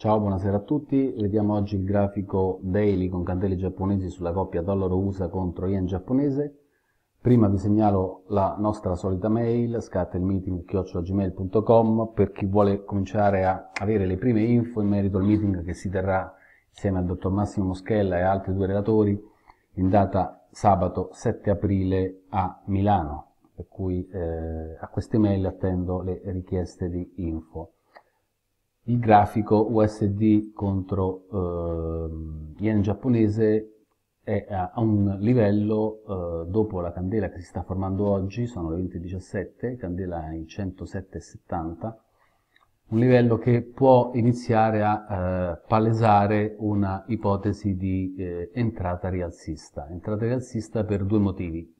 Ciao, buonasera a tutti. Vediamo oggi il grafico daily con candele giapponesi sulla coppia dollaro USA contro yen giapponese. Prima vi segnalo la nostra solita mail, scattelmeeting.gmail.com per chi vuole cominciare a avere le prime info in merito al meeting che si terrà insieme al dottor Massimo Moschella e altri due relatori in data sabato 7 aprile a Milano. Per cui eh, a queste mail attendo le richieste di info il grafico USD contro eh, yen giapponese è a, a un livello eh, dopo la candela che si sta formando oggi, sono le 20.17, candela in 107,70, un livello che può iniziare a eh, palesare una ipotesi di eh, entrata rialzista. Entrata rialzista per due motivi.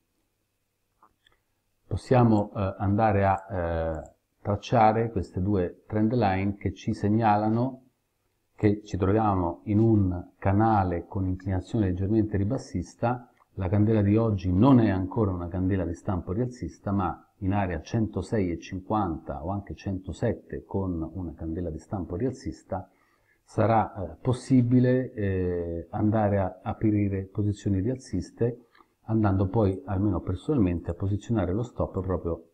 Possiamo eh, andare a eh, tracciare queste due trend line che ci segnalano che ci troviamo in un canale con inclinazione leggermente ribassista, la candela di oggi non è ancora una candela di stampo rialzista, ma in area 106,50 o anche 107 con una candela di stampo rialzista, sarà eh, possibile eh, andare a aprire posizioni rialziste andando poi, almeno personalmente, a posizionare lo stop proprio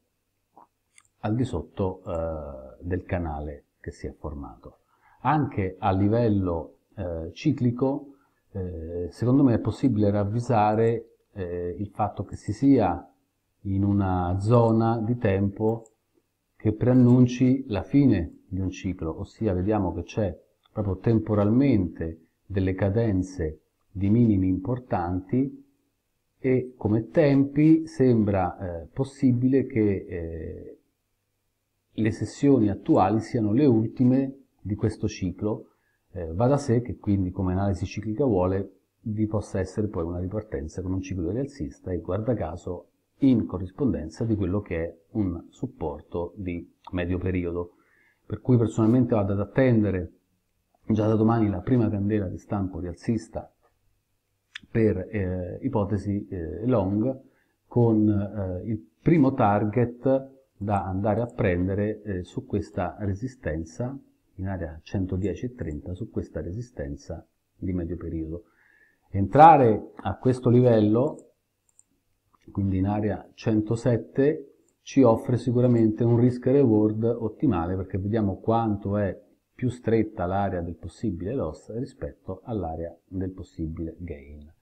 al di sotto eh, del canale che si è formato. Anche a livello eh, ciclico, eh, secondo me è possibile ravvisare eh, il fatto che si sia in una zona di tempo che preannunci la fine di un ciclo, ossia vediamo che c'è proprio temporalmente delle cadenze di minimi importanti e come tempi sembra eh, possibile che eh, le sessioni attuali siano le ultime di questo ciclo, eh, va da sé che quindi come analisi ciclica vuole vi possa essere poi una ripartenza con un ciclo rialzista e guarda caso in corrispondenza di quello che è un supporto di medio periodo. Per cui personalmente vado ad attendere già da domani la prima candela di stampo rialzista per eh, ipotesi eh, long con eh, il primo target da andare a prendere eh, su questa resistenza in area 110 e 30 su questa resistenza di medio periodo entrare a questo livello quindi in area 107 ci offre sicuramente un risk reward ottimale perché vediamo quanto è più stretta l'area del possibile loss rispetto all'area del possibile gain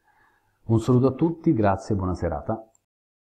un saluto a tutti grazie e buona serata